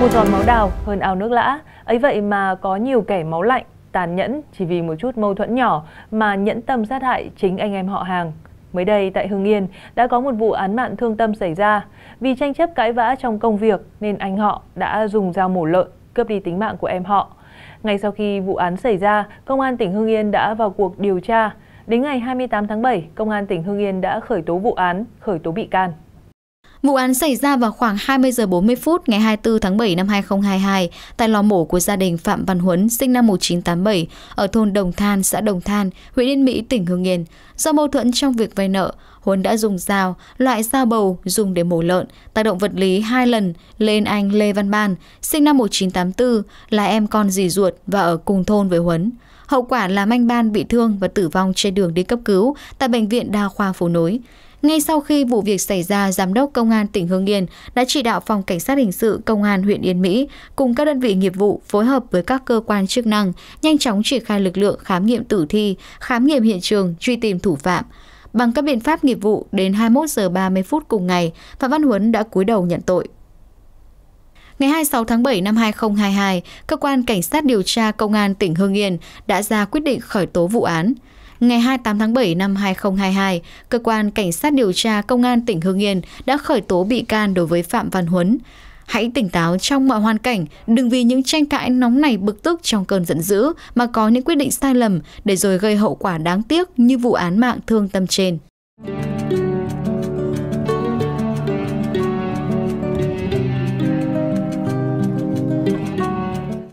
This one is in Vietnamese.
Một giọt máu đào hơn ao nước lã. Ấy vậy mà có nhiều kẻ máu lạnh, tàn nhẫn chỉ vì một chút mâu thuẫn nhỏ mà nhẫn tâm sát hại chính anh em họ hàng. Mới đây tại Hưng Yên đã có một vụ án mạng thương tâm xảy ra. Vì tranh chấp cãi vã trong công việc nên anh họ đã dùng dao mổ lợn cướp đi tính mạng của em họ. Ngay sau khi vụ án xảy ra, Công an tỉnh Hưng Yên đã vào cuộc điều tra. Đến ngày 28 tháng 7, Công an tỉnh Hưng Yên đã khởi tố vụ án, khởi tố bị can. Vụ án xảy ra vào khoảng 20 giờ 40 phút ngày 24 tháng 7 năm 2022 tại lò mổ của gia đình Phạm Văn Huấn sinh năm 1987 ở thôn Đồng Than, xã Đồng Than, huyện Yên Mỹ, tỉnh Hương Yên. Do mâu thuẫn trong việc vay nợ, Huấn đã dùng dao, loại dao bầu dùng để mổ lợn, tác động vật lý hai lần lên anh Lê Văn Ban, sinh năm 1984, là em con dì ruột và ở cùng thôn với Huấn. Hậu quả làm anh Ban bị thương và tử vong trên đường đi cấp cứu tại Bệnh viện Đa khoa Phố Nối. Ngay sau khi vụ việc xảy ra, Giám đốc Công an tỉnh Hương Yên đã chỉ đạo Phòng Cảnh sát Hình sự Công an huyện Yên Mỹ cùng các đơn vị nghiệp vụ phối hợp với các cơ quan chức năng nhanh chóng triển khai lực lượng khám nghiệm tử thi, khám nghiệm hiện trường, truy tìm thủ phạm. Bằng các biện pháp nghiệp vụ, đến 21 giờ 30 phút cùng ngày, Phạm Văn Huấn đã cúi đầu nhận tội. Ngày 26 tháng 7 năm 2022, cơ quan cảnh sát điều tra công an tỉnh Hương Yên đã ra quyết định khởi tố vụ án. Ngày 28 tháng 7 năm 2022, cơ quan cảnh sát điều tra công an tỉnh Hương Yên đã khởi tố bị can đối với Phạm Văn Huấn. Hãy tỉnh táo trong mọi hoàn cảnh, đừng vì những tranh cãi nóng này bực tức trong cơn giận dữ mà có những quyết định sai lầm để rồi gây hậu quả đáng tiếc như vụ án mạng thương tâm trên.